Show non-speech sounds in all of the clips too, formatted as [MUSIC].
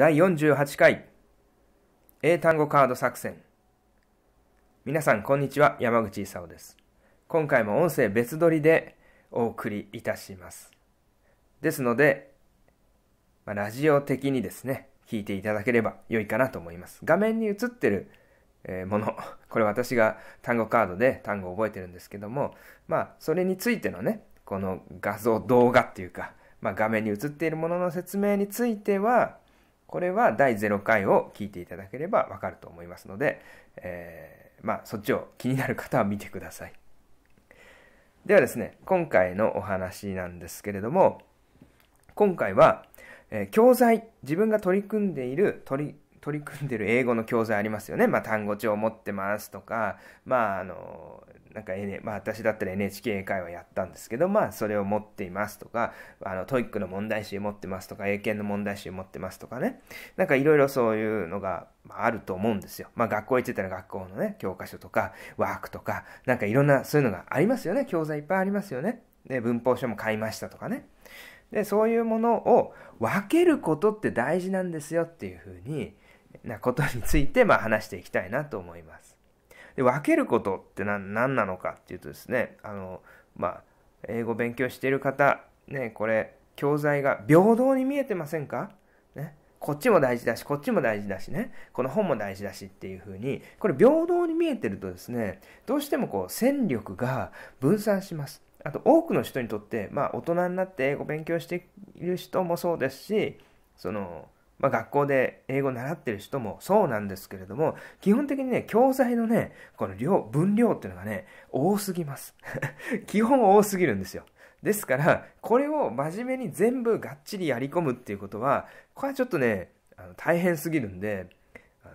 第48回英単語カード作戦皆さんこんにちは山口勲です今回も音声別撮りでお送りいたしますですので、まあ、ラジオ的にですね聞いていただければ良いかなと思います画面に映ってるもの [LAUGHS] これ私が単語カードで単語を覚えてるんですけどもまあそれについてのねこの画像動画っていうか、まあ、画面に映っているものの説明についてはこれは第0回を聞いていただければわかると思いますので、えー、まあ、そっちを気になる方は見てください。ではですね、今回のお話なんですけれども、今回は、えー、教材、自分が取り組んでいる取り取り組んでる英語の教材ありますよね。まあ、単語帳を持ってますとか、まあ、あの、なんか、N、まあ、私だったら NHK 英会話やったんですけど、まあ、それを持っていますとか、あの、トイックの問題集持ってますとか、英検の問題集持ってますとかね。なんか、いろいろそういうのがあると思うんですよ。まあ、学校行ってたら学校のね、教科書とか、ワークとか、なんかいろんな、そういうのがありますよね。教材いっぱいありますよね。で、文法書も買いましたとかね。で、そういうものを分けることって大事なんですよっていうふうに、なことについて、まあ、話していきたいなと思います。で分けることって何何なのかっていうとですねあの、まあ、英語勉強している方、ね、これ教材が平等に見えてませんか、ね、こっちも大事だしこっちも大事だしねこの本も大事だしっていうふうにこれ平等に見えてるとですねどうしてもこう戦力が分散します。あと多くの人にとって、まあ、大人になって英語勉強している人もそうですしそのまあ、学校で英語習ってる人もそうなんですけれども、基本的にね、教材のね、この量、分量っていうのがね、多すぎます。[LAUGHS] 基本多すぎるんですよ。ですから、これを真面目に全部がっちりやり込むっていうことは、これはちょっとね、あの大変すぎるんで、あの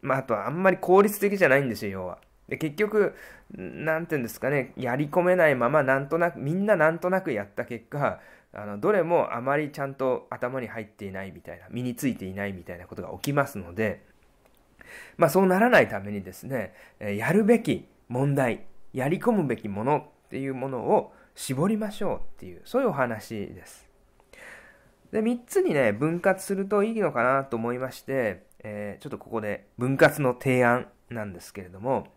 まあ、あとはあんまり効率的じゃないんですよ、要は。で結局、何て言うんですかね、やり込めないまま、なんとなく、みんななんとなくやった結果、あのどれもあまりちゃんと頭に入っていないみたいな、身についていないみたいなことが起きますので、まあそうならないためにですね、やるべき問題、やり込むべきものっていうものを絞りましょうっていう、そういうお話です。で、3つにね、分割するといいのかなと思いまして、えー、ちょっとここで分割の提案なんですけれども、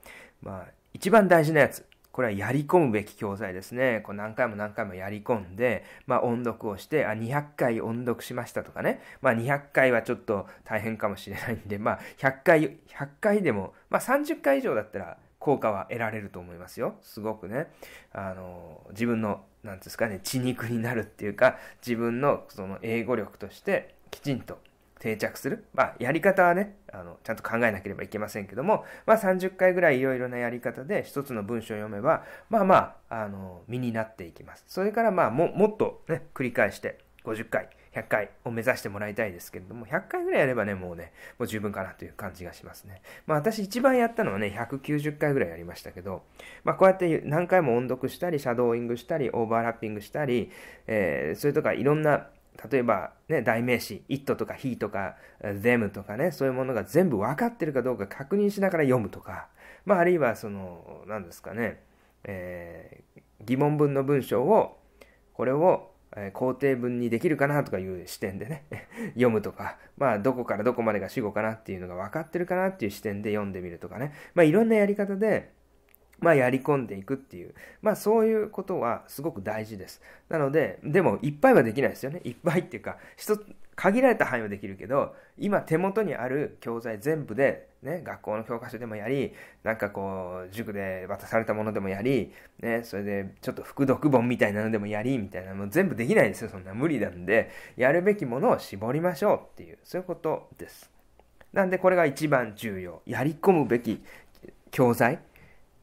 まあ、一番大事なやつ。これはやり込むべき教材ですね。こう何回も何回もやり込んで、まあ音読をして、あ、200回音読しましたとかね。まあ200回はちょっと大変かもしれないんで、まあ100回、100回でも、まあ30回以上だったら効果は得られると思いますよ。すごくね。あの、自分の、なんですかね、血肉になるっていうか、自分のその英語力としてきちんと定着する。まあ、やり方はね、あの、ちゃんと考えなければいけませんけども、まあ、30回ぐらいいろいろなやり方で一つの文章を読めば、まあまあ、あの、身になっていきます。それから、まあ、も、もっとね、繰り返して、50回、100回を目指してもらいたいですけれども、100回ぐらいやればね、もうね、もう十分かなという感じがしますね。まあ私一番やったのはね、190回ぐらいやりましたけど、まあこうやって何回も音読したり、シャドーイングしたり、オーバーラッピングしたり、えー、それとかいろんな例えば、ね、代名詞、it とか he とか them とかね、そういうものが全部分かってるかどうか確認しながら読むとか、まあ、あるいはその、何ですかね、えー、疑問文の文章を、これを、えー、肯定文にできるかなとかいう視点でね、[LAUGHS] 読むとか、まあ、どこからどこまでが主語かなっていうのが分かってるかなっていう視点で読んでみるとかね、まあ、いろんなやり方で、まあ、やり込んでいくっていう、まあ、そういうことはすごく大事です。なので、でも、いっぱいはできないですよね。いっぱいっていうか、一つ、限られた範囲はできるけど、今手元にある教材全部で、ね、学校の教科書でもやり、なんかこう、塾で渡されたものでもやり、ね、それでちょっと副読本みたいなのでもやり、みたいな、もう全部できないですよ、そんな無理なんで、やるべきものを絞りましょうっていう、そういうことです。なんでこれが一番重要。やり込むべき教材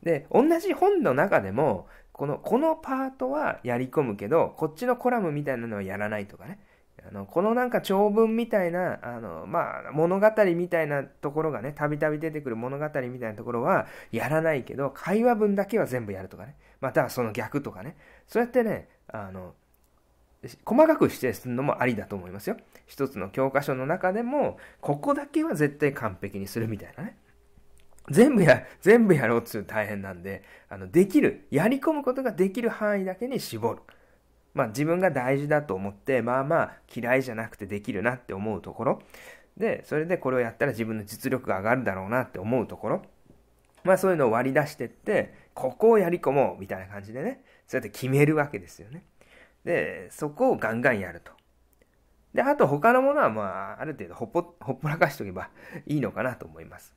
で、同じ本の中でも、この、このパートはやり込むけど、こっちのコラムみたいなのはやらないとかね。あの、このなんか長文みたいな、あの、まあ、物語みたいなところがね、たびたび出てくる物語みたいなところはやらないけど、会話文だけは全部やるとかね。またはその逆とかね。そうやってね、あの、細かく指定するのもありだと思いますよ。一つの教科書の中でも、ここだけは絶対完璧にするみたいなね。全部や、全部やろうっていう大変なんで、あの、できる、やり込むことができる範囲だけに絞る。まあ自分が大事だと思って、まあまあ嫌いじゃなくてできるなって思うところ。で、それでこれをやったら自分の実力が上がるだろうなって思うところ。まあそういうのを割り出してって、ここをやり込もうみたいな感じでね、そうやって決めるわけですよね。で、そこをガンガンやると。で、あと他のものはまあある程度ほっぽ、ほっぽらかしとけばいいのかなと思います。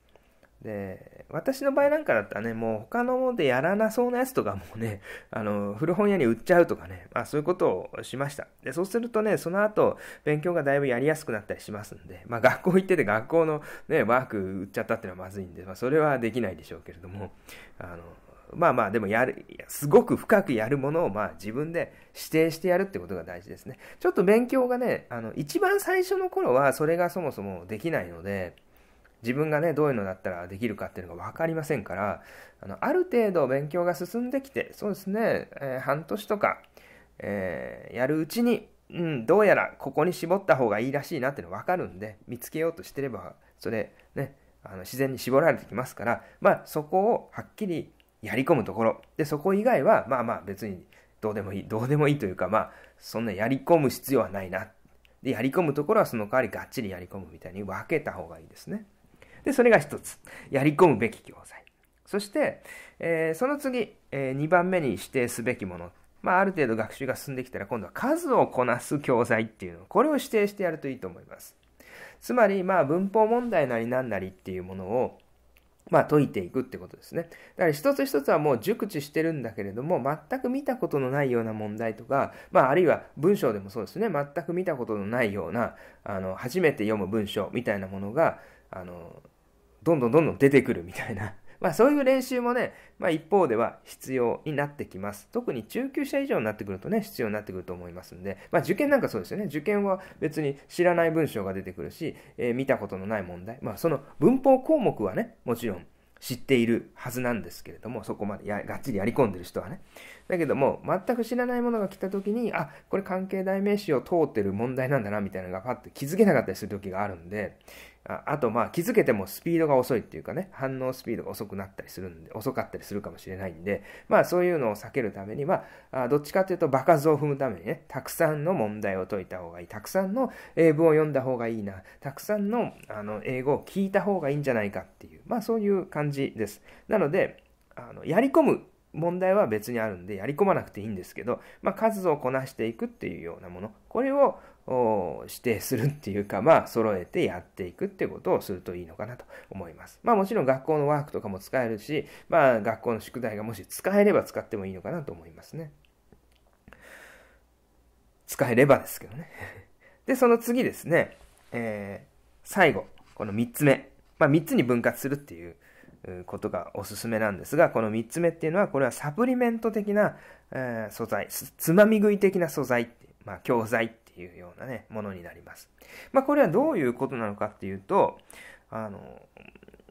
で、私の場合なんかだったらね、もう他のもでやらなそうなやつとかもね、[LAUGHS] あの、古本屋に売っちゃうとかね、まあそういうことをしました。で、そうするとね、その後、勉強がだいぶやりやすくなったりしますんで、まあ学校行ってて学校のね、ワーク売っちゃったっていうのはまずいんで、まあそれはできないでしょうけれども、あの、まあまあでもやる、すごく深くやるものをまあ自分で指定してやるってことが大事ですね。ちょっと勉強がね、あの、一番最初の頃はそれがそもそもできないので、自分がねどういうのだったらできるかっていうのが分かりませんからあのある程度勉強が進んできてそうですね、えー、半年とか、えー、やるうちに、うん、どうやらここに絞った方がいいらしいなっていうの分かるんで見つけようとしてればそれねあの自然に絞られてきますから、まあ、そこをはっきりやり込むところでそこ以外はまあまあ別にどうでもいいどうでもいいというかまあそんなやり込む必要はないなでやり込むところはその代わりがっちりやり込むみたいに分けた方がいいですね。で、それが一つ。やり込むべき教材。そして、えー、その次、えー、番目に指定すべきもの。まあ、ある程度学習が進んできたら、今度は数をこなす教材っていうの。これを指定してやるといいと思います。つまり、まあ、文法問題なり何なりっていうものを、まあ、解いていくってことですね。だから一つ一つはもう熟知してるんだけれども、全く見たことのないような問題とか、まあ、あるいは文章でもそうですね、全く見たことのないような、あの、初めて読む文章みたいなものが、あの、どんどんどんどん出てくるみたいな。[LAUGHS] まあ、そういう練習もね、まあ、一方では必要になってきます。特に中級者以上になってくるとね、必要になってくると思いますんで、まあ、受験なんかそうですよね。受験は別に知らない文章が出てくるし、えー、見たことのない問題。まあ、その文法項目はね、もちろん知っているはずなんですけれども、そこまでやがっちりやり込んでる人はね。だけども、全く知らないものが来た時に、あ、これ関係代名詞を通ってる問題なんだな、みたいなのがパッと気づけなかったりする時があるんで、ああと、まあ、気づけてもスピードが遅いっていうかね、反応スピードが遅くなったりするんで、遅かったりするかもしれないんで、まあ、そういうのを避けるために、まあ、どっちかというと、場数を踏むためにね、たくさんの問題を解いた方がいい、たくさんの英文を読んだ方がいいな、たくさんのあの英語を聞いた方がいいんじゃないかっていう、まあ、そういう感じです。なので、あのやり込む問題は別にあるんで、やり込まなくていいんですけど、まあ、数をこなしていくっていうようなもの、これを指定するっていうか、まあ、揃えてやっていくってことをするといいのかなと思います。まあ、もちろん学校のワークとかも使えるし、まあ、学校の宿題がもし使えれば使ってもいいのかなと思いますね。使えればですけどね。[LAUGHS] で、その次ですね、えー、最後、この3つ目。まあ、3つに分割するっていうことがおすすめなんですが、この3つ目っていうのは、これはサプリメント的な、えー、素材、つまみ食い的な素材、まあ、教材ていうようなね、ものになります。まあ、これはどういうことなのかっていうと、あの、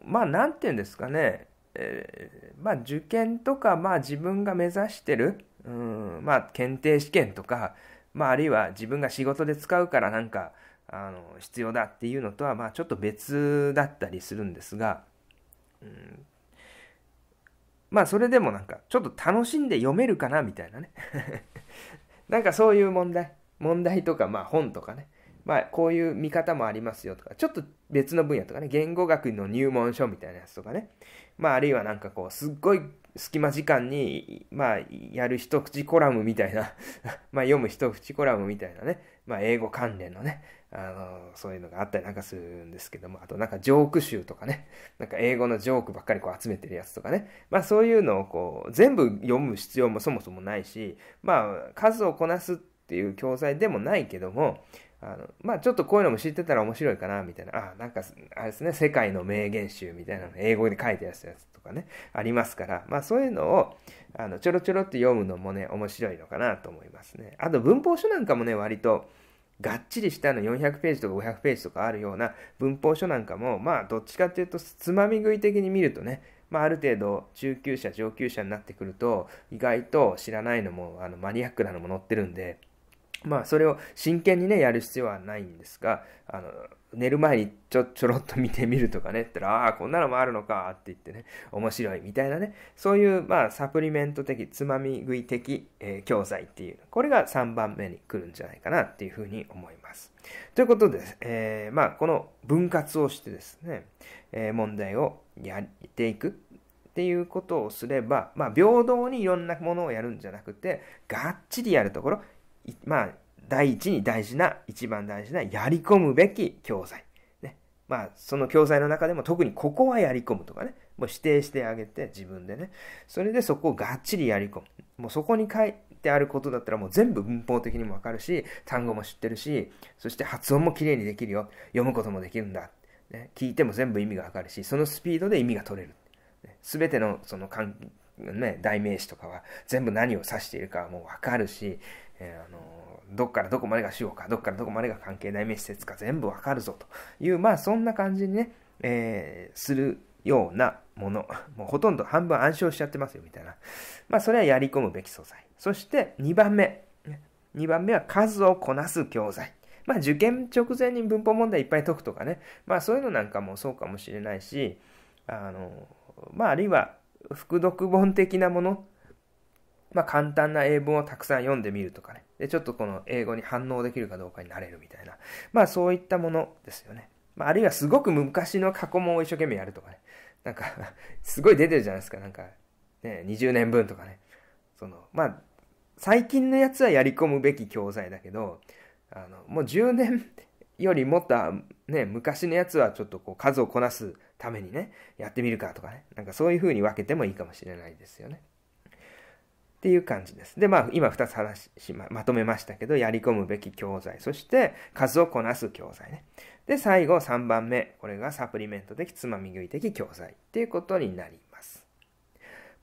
まあ、なんて言うんですかね、えー、まあ、受験とか、まあ、自分が目指してる、うん、まあ、検定試験とか、まあ、あるいは自分が仕事で使うからなんか、あの、必要だっていうのとは、まあ、ちょっと別だったりするんですが、うん、まあ、それでもなんか、ちょっと楽しんで読めるかな、みたいなね [LAUGHS] なんかそういう問題。問題とか、まあ、本とかね、まあ、こういう見方もありますよとか、ちょっと別の分野とかね、言語学の入門書みたいなやつとかね、まあ、あるいはなんかこう、すっごい隙間時間に、まあ、やる一口コラムみたいな [LAUGHS] まあ、読む一口コラムみたいなね、まあ、英語関連のね、あの、そういうのがあったりなんかするんですけども、あとなんかジョーク集とかね、なんか英語のジョークばっかりこう集めてるやつとかね、まあそういうのをこう、全部読む必要もそもそもないし、まあ数をこなすってっていう教材でもないけども、あのまあ、ちょっとこういうのも知ってたら面白いかなみたいな、あなんかあれですね、世界の名言集みたいなの英語で書いてるやつとかね、ありますから、まあ、そういうのをあのちょろちょろって読むのもね、面白いのかなと思いますね。あと文法書なんかもね、割とがっちりしたの400ページとか500ページとかあるような文法書なんかも、まあどっちかっていうとつまみ食い的に見るとね、まあ、ある程度中級者上級者になってくると意外と知らないのもあのマニアックなのも載ってるんでまあ、それを真剣にね、やる必要はないんですが、あの、寝る前にちょ、ちょろっと見てみるとかね、ったら、ああ、こんなのもあるのか、って言ってね、面白いみたいなね、そういう、まあ、サプリメント的、つまみ食い的、えー、教材っていう、これが3番目に来るんじゃないかな、っていうふうに思います。ということで、えー、まあ、この分割をしてですね、えー、問題をやっていくっていうことをすれば、まあ、平等にいろんなものをやるんじゃなくて、がっちりやるところ、まあ、第一に大事な、一番大事な、やり込むべき教材。ね。まあ、その教材の中でも特にここはやり込むとかね。もう指定してあげて、自分でね。それでそこをがっちりやり込む。もうそこに書いてあることだったらもう全部文法的にもわかるし、単語も知ってるし、そして発音もきれいにできるよ。読むこともできるんだ。ね、聞いても全部意味がわかるし、そのスピードで意味が取れる。す、べてのその関、ね、代名詞とかは全部何を指しているかはもうわかるし、えー、あのどっからどこまでが主語か、どっからどこまでが関係ないメッか全部わかるぞという、まあそんな感じにね、えー、するようなもの。[LAUGHS] もうほとんど半分暗唱しちゃってますよみたいな。まあそれはやり込むべき素材。そして2番目。2番目は数をこなす教材。まあ受験直前に文法問題いっぱい解くとかね。まあそういうのなんかもそうかもしれないし、あの、まああるいは、副読本的なものまあ、簡単な英文をたくさん読んでみるとかね。で、ちょっとこの英語に反応できるかどうかになれるみたいな。まあ、そういったものですよね。まあ、あるいはすごく昔の過去問を一生懸命やるとかね。なんかすごい出てるじゃないですか。なんか、ね、20年分とかね。その、まあ、最近のやつはやり込むべき教材だけど、あの、もう10年よりもった、ね、昔のやつはちょっとこう数をこなすためにね、やってみるかとかね。なんかそういう風に分けてもいいかもしれないですよね。っていう感じです。で、まあ、今2つ話しま、まとめましたけど、やり込むべき教材、そして数をこなす教材ね。で、最後3番目、これがサプリメント的つまみ食い的教材っていうことになります。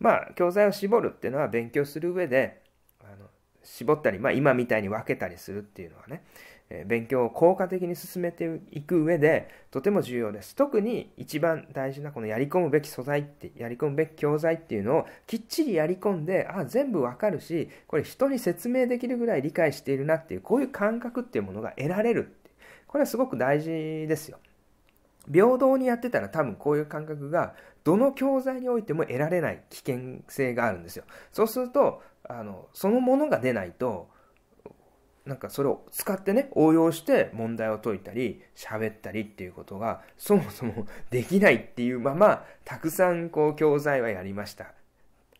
まあ、教材を絞るっていうのは勉強する上で、あの絞ったり、まあ、今みたいに分けたりするっていうのはね、え勉強を効果的に進めていく上でとても重要です。特に一番大事なこのやり込むべき素材って、やり込むべき教材っていうのをきっちりやり込んで、あ、全部わかるし、これ人に説明できるぐらい理解しているなっていう、こういう感覚っていうものが得られる。これはすごく大事ですよ。平等にやってたら多分こういう感覚がどの教材においても得られない危険性があるんですよ。そうすると、あのそのものが出ないとなんかそれを使ってね応用して問題を解いたり喋ったりっていうことがそもそもできないっていうままたくさんこう教材はやりました。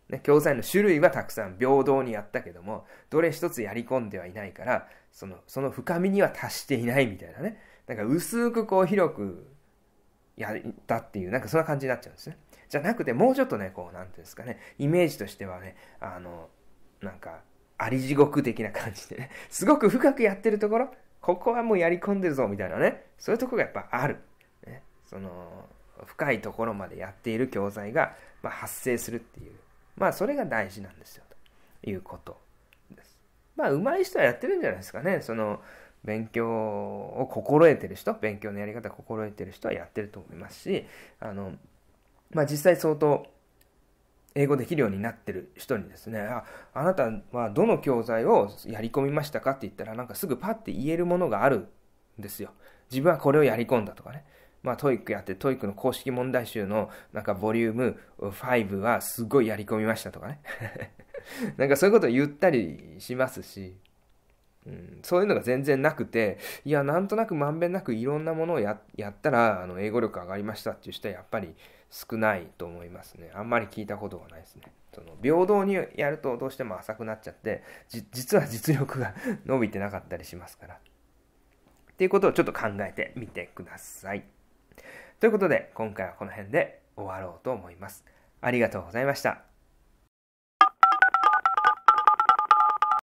ね、教材の種類はたくさん平等にやったけどもどれ一つやり込んではいないからそのその深みには達していないみたいなねなんか薄くこう広くやったっていうなんかそんな感じになっちゃうんですねじゃなくてもうちょっとねこう何ていうんですかねイメージとしてはねあのなんか、あり地獄的な感じでね、[LAUGHS] すごく深くやってるところ、ここはもうやり込んでるぞ、みたいなね、そういうとこがやっぱある。ね、その、深いところまでやっている教材が、まあ、発生するっていう。まあ、それが大事なんですよ、ということです。まあ、上手い人はやってるんじゃないですかね。その、勉強を心得てる人、勉強のやり方を心得てる人はやってると思いますし、あの、まあ、実際相当、英語できるようになってる人にですね、ああなたはどの教材をやり込みましたかって言ったら、なんかすぐパッて言えるものがあるんですよ。自分はこれをやり込んだとかね。まあ、トイックやって、トイックの公式問題集の、なんか、ボリューム5はすごいやり込みましたとかね [LAUGHS] なんかそういうことを言ったりしますし、うん、そういうのが全然なくて、いや、なんとなくまんべんなくいろんなものをやったら、あの英語力上がりましたっていう人はやっぱり少ないと思いますね。あんまり聞いたことがないですね。その平等にやるとどうしても浅くなっちゃって、実は実力が [LAUGHS] 伸びてなかったりしますから。っていうことをちょっと考えてみてください。ということで、今回はこの辺で終わろうと思います。ありがとうございました。